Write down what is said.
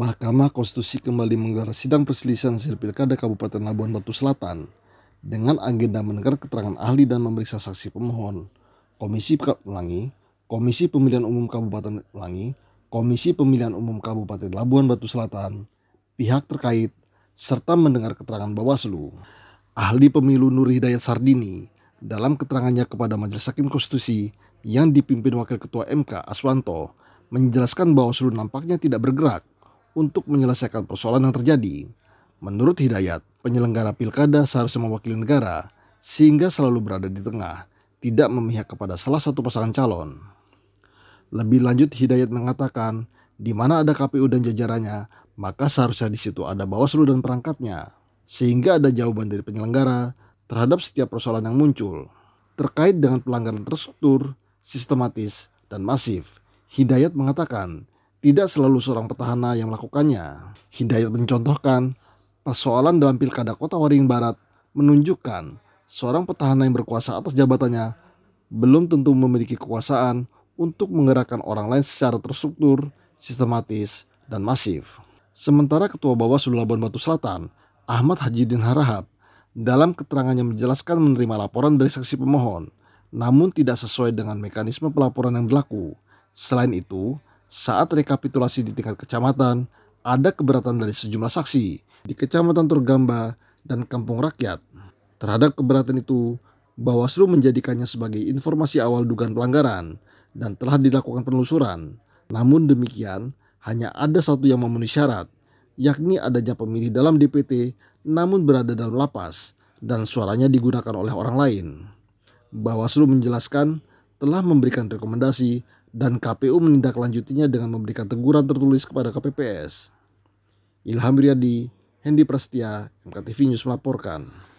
Mahkamah Konstitusi kembali menggelar sidang perselisihan hasil pilkada Kabupaten Labuan Batu Selatan dengan agenda mendengar keterangan ahli dan memeriksa saksi pemohon. Komisi Pelangi, Komisi Pemilihan Umum Kabupaten Pelangi, Komisi Pemilihan Umum Kabupaten Labuan Batu Selatan, pihak terkait, serta mendengar keterangan Bawaslu. Ahli pemilu Nur Hidayat Sardini dalam keterangannya kepada Majelis Hakim Konstitusi yang dipimpin Wakil Ketua MK Aswanto menjelaskan bahwa seluruh nampaknya tidak bergerak untuk menyelesaikan persoalan yang terjadi. Menurut Hidayat, penyelenggara pilkada seharusnya mewakili negara, sehingga selalu berada di tengah, tidak memihak kepada salah satu pasangan calon. Lebih lanjut, Hidayat mengatakan, di mana ada KPU dan jajarannya, maka seharusnya di situ ada Bawaslu dan perangkatnya, sehingga ada jawaban dari penyelenggara terhadap setiap persoalan yang muncul. Terkait dengan pelanggaran terstruktur, sistematis, dan masif, Hidayat mengatakan tidak selalu seorang petahana yang melakukannya. Hidayat mencontohkan, persoalan dalam pilkada kota Waringin Barat menunjukkan seorang petahana yang berkuasa atas jabatannya belum tentu memiliki kekuasaan untuk menggerakkan orang lain secara terstruktur, sistematis, dan masif. Sementara Ketua Bawaslu Labuan Batu Selatan, Ahmad Haji Din Harahap, dalam keterangannya menjelaskan menerima laporan dari saksi pemohon, namun tidak sesuai dengan mekanisme pelaporan yang berlaku. Selain itu, saat rekapitulasi di tingkat kecamatan, ada keberatan dari sejumlah saksi di Kecamatan Turgamba dan Kampung Rakyat. Terhadap keberatan itu, Bawaslu menjadikannya sebagai informasi awal dugaan pelanggaran dan telah dilakukan penelusuran. Namun demikian, hanya ada satu yang memenuhi syarat, yakni adanya pemilih dalam DPT namun berada dalam lapas dan suaranya digunakan oleh orang lain. Bawaslu menjelaskan telah memberikan rekomendasi dan KPU menindaklanjutinya dengan memberikan teguran tertulis kepada KPPS. Ilham Riyadi, Hendi Prastia, MKTV News melaporkan.